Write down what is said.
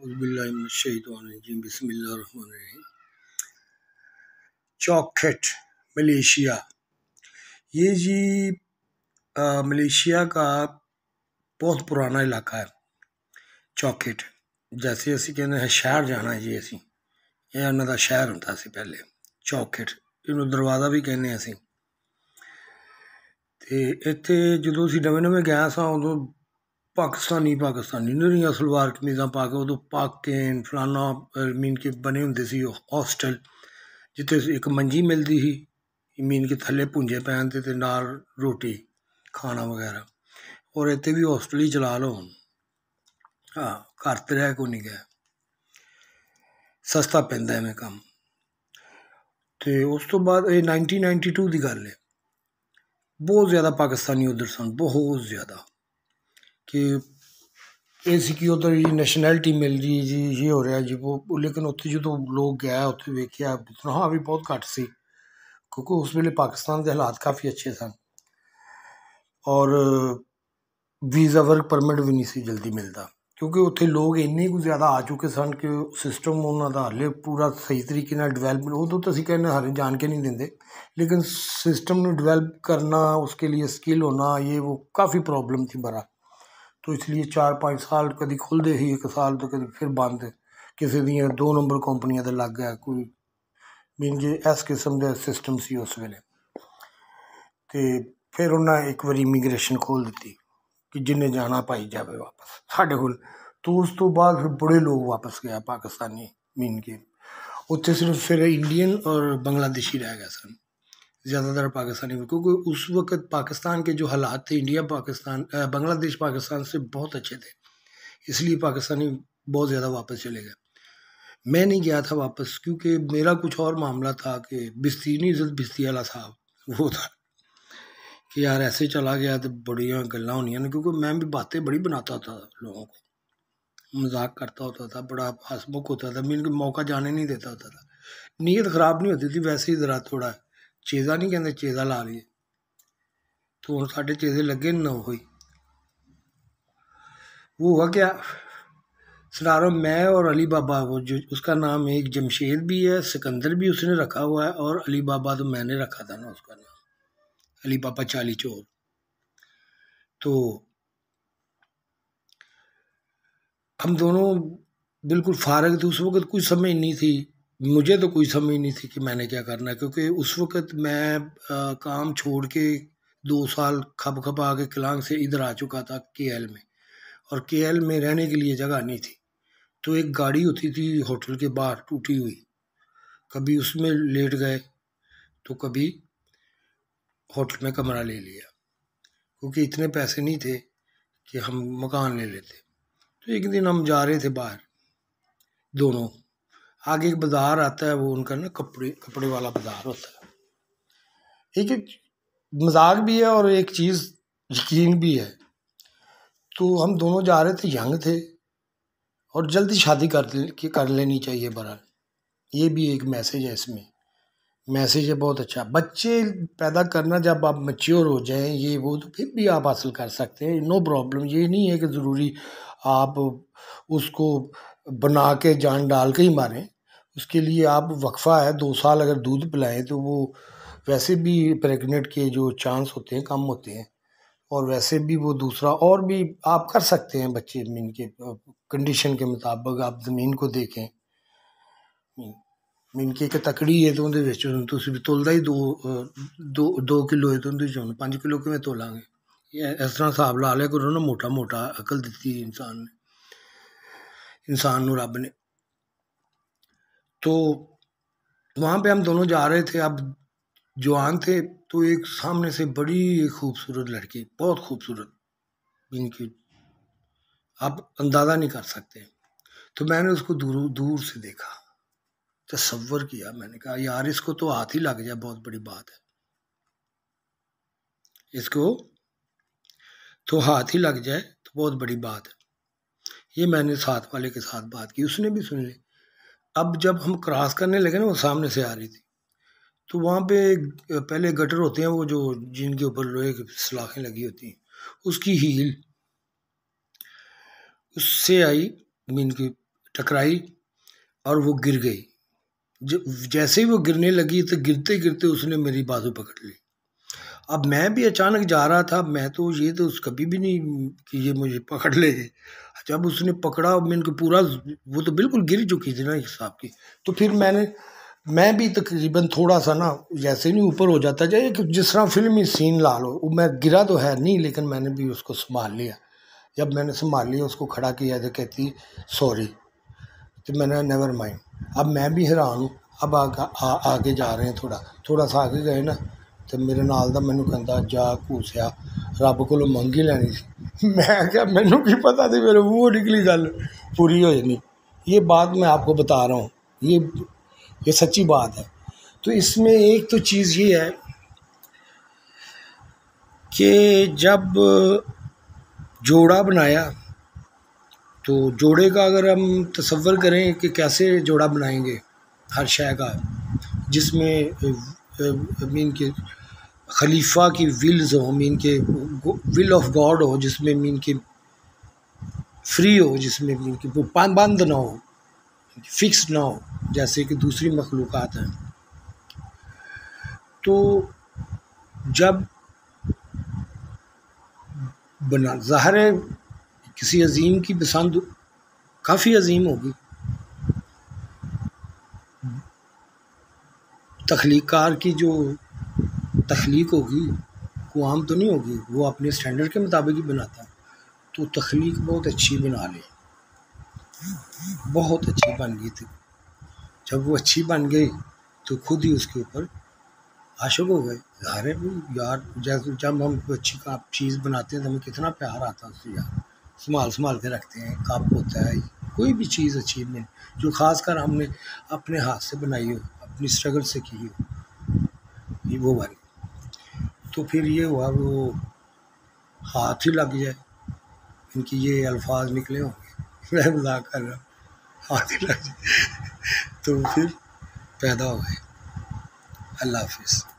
बिल्लाशैतवानजीम बसमीम चौखट मलेशिया ये जी आ, मलेशिया का बहुत पुराना इलाका है चौखट जैसे अस कहने हैं शहर जाना है जी असी यह का शहर हों पहले चौखट इन दरवाज़ा भी कहने असं तो जो अभी नवे नवे गया सा पाकिस्तानी पाकिस्तानी दुनिया सलवार कमीज़ा पा के उदू पाके फलाना मीन के बने होंगे सी हॉस्टल जिते एक मंजी मिलती ही मीन के थले पुंजे पैनते ते नाल रोटी खाना वगैरह और इतने भी हॉस्टल ही चला लो हूँ हाँ घर तो रह को नहीं गया सस्ता पैदा इवें कम तो उस तो बाद नाइनटीन नाइनटी टू की गल है बहुत ज़्यादा पाकिस्तानी उधर सन बहुत ज़्यादा कि ए सी उधर जी नैशनैलिटी मिल रही जी ये हो रहा जी वो लेकिन उत्तर जो तो लोग गया उ वेख्या तनखा भी बहुत घट सी क्योंकि उस वे पाकिस्तान के हालात काफ़ी अच्छे सन और वीज़ा वर्क परमिट भी नहीं जल्दी मिलता क्योंकि उत्तर लोग इन्ने कु ज़्यादा आ चुके सन कि सिस्टम उन्होंने हाले पूरा सही तरीके डिवेलपमेंट वो तो असं कहने हर जान के नहीं देंगे लेकिन सिस्टम डिवेलप करना उसके लिए स्किल होना ये वो काफ़ी प्रॉब्लम थी बड़ा तो इसलिए चार पाँच साल कभी खु'लदे ही एक साल तो कभी फिर बंद किसी दियां दो नंबर तो दे लाग्गै कोई मीन जे इस किस्म दा सिस्टम से उस वे ते फिर उन्हें एक बार इमीग्रेसन खोल दी कि जिन्हें जाना भाई जाए वापस साढ़े को तो उस तो बाद फिर बड़े लोग वापस गए पाकिस्तानी मीन के उत्थै सिर्फ फिर इंडियन और बंगलादेशी रह गए सन ज़्यादातर पाकिस्तानी क्योंकि उस वक़्त पाकिस्तान के जो हालात थे इंडिया पाकिस्तान बांग्लादेश पाकिस्तान से बहुत अच्छे थे इसलिए पाकिस्तानी बहुत ज़्यादा वापस चले गए मैं नहीं गया था वापस क्योंकि मेरा कुछ और मामला था कि बिस्ती नहीं इज्जत बिस्ती वाला साहब वो था कि यार ऐसे चला गया तो बड़ियाँ गल्ला ना क्योंकि मैं भी बातें बड़ी बनाता था लोगों को मजाक करता होता था बड़ा हसमुख होता था मैं इनको मौका जाने नहीं देता होता था नीयत ख़राब नहीं होती थी वैसे ही ज़रा थोड़ा चेज़ा नहीं कहते चेजा ला लीए तो हम साढ़े चेजे लगे नौ हो वो हुआ क्या सरारो मैं और अली बाबा वो जो उसका नाम एक जमशेद भी है सिकंदर भी उसने रखा हुआ है और अली बाबा तो मैंने रखा था ना उसका नाम अली बाबा चाली चोर तो हम दोनों बिल्कुल फारग थे उस वक्त कुछ समझ नहीं थी मुझे तो कोई समझ नहीं थी कि मैंने क्या करना है क्योंकि उस वक़्त मैं आ, काम छोड़ के दो साल खप खप आके किलांग से इधर आ चुका था के में और के में रहने के लिए जगह नहीं थी तो एक गाड़ी होती थी होटल के बाहर टूटी हुई कभी उसमें लेट गए तो कभी होटल में कमरा ले लिया क्योंकि इतने पैसे नहीं थे कि हम मकान ले लेते तो एक दिन हम जा रहे थे बाहर दोनों आगे एक बाज़ार आता है वो उनका ना कपड़े कपड़े वाला बाज़ार होता है एक एक मज़ाक भी है और एक चीज़ यकीन भी है तो हम दोनों जा रहे थे यंग थे और जल्दी शादी कर कर लेनी चाहिए बहरहाल ये भी एक मैसेज है इसमें मैसेज है बहुत अच्छा बच्चे पैदा करना जब आप मच्योर हो जाएं ये वो तो फिर भी आप हासिल कर सकते हैं नो प्रॉब्लम ये नहीं है कि ज़रूरी आप उसको बना के जान डाल के ही मारें उसके लिए आप वक्फ़ा है दो साल अगर दूध पिलाएं तो वो वैसे भी प्रेग्नेंट के जो चांस होते हैं कम होते हैं और वैसे भी वो दूसरा और भी आप कर सकते हैं बच्चे मीन के कंडीशन के मुताबिक आप ज़मीन को देखें मीन के एक तकड़ी है तो उनके बेच तुम तोलता ही दो दो दो किलो है तो उनके पाँच किलो किमें तोलेंगे इस तरह हिसाब ला लिया करो ना मोटा मोटा अकल दी इंसान ने इंसान हूँ रब ने तो वहाँ पे हम दोनों जा रहे थे अब जवान थे तो एक सामने से बड़ी खूबसूरत लड़की बहुत खूबसूरत जिनकी आप अंदाज़ा नहीं कर सकते तो मैंने उसको दूर दूर से देखा तस्वर किया मैंने कहा यार इसको तो हाथ ही लग जाए बहुत बड़ी बात है इसको तो हाथ ही लग जाए तो बहुत बड़ी बात है ये मैंने साथ वाले के साथ बात की उसने भी सुन ली अब जब हम क्रॉस करने लगे ना वो सामने से आ रही थी तो वहाँ पे पहले गटर होते हैं वो जो जिनके ऊपर लोहे की सलाखें लगी होती हैं उसकी हील उससे आई मीन की टकराई और वो गिर गई जैसे ही वो गिरने लगी तो गिरते गिरते उसने मेरी बाजू पकड़ ली अब मैं भी अचानक जा रहा था मैं तो ये तो उस कभी भी नहीं कि ये मुझे पकड़ ले जब उसने पकड़ा मीन कि पूरा वो तो बिल्कुल गिर चुकी थी ना हिसाब की तो फिर मैंने मैं भी तकरीबन थोड़ा सा ना जैसे नहीं ऊपर हो जाता जाए जिस तरह फिल्मी सीन ला लो मैं गिरा तो है नहीं लेकिन मैंने भी उसको संभाल लिया जब मैंने संभाल लिया उसको खड़ा किया तो कहती सॉरी तो मैंने नेवर माइंड अब मैं भी हैरान हूँ अब आगे आ, आगे जा रहे हैं थोड़ा थोड़ा सा आगे गए ना तो मेरे नाल मैं कहता जा घूसया रब को मंग ही लैनी सी मैं क्या मैं भी पता थी मेरे वो निकली गल पूरी हो जानी ये बात मैं आपको बता रहा हूँ ये ये सच्ची बात है तो इसमें एक तो चीज़ ये है कि जब जोड़ा बनाया तो जोड़े का अगर हम तस्वर करें कि कैसे जोड़ा बनाएंगे हर शय का जिसमें मीन के खलीफा की विल्स हो मीन के विल ऑफ गॉड हो जिसमें मीन के फ्री हो जिसमें मीन के बंद ना हो फिक्स ना हो जैसे कि दूसरी मखलूक हैं तो जब बना ज़ाहिर है किसी अजीम की पसंद काफ़ी अजीम होगी तख्लीकार की जो तख्लीक होगी वो आम तो नहीं होगी वो अपने स्टैंडर्ड के मुताबिक ही बनाता है तो तख्लीक बहुत अच्छी बना ले बहुत अच्छी बन गई थी जब वो अच्छी बन गई तो खुद ही उसके ऊपर आशुक हो गए यार यार जब जब हम अच्छी का चीज़ बनाते हैं तो हमें कितना प्यार आता है उससे यार संभाल संभाल के रखते हैं कप होता है कोई भी चीज़ अचीवमेंट जो ख़ास कर हमने अपने हाथ से बनाई हो अपनी स्ट्रगल से की हो ये वो बन तो फिर ये हुआ वो हाथ ही लग जाए इनकी ये अल्फाज निकले होंगे मैं मजाक कर रहा हूँ हाथ ही लग जाए तो फिर पैदा हुए अल्लाह हाफिज़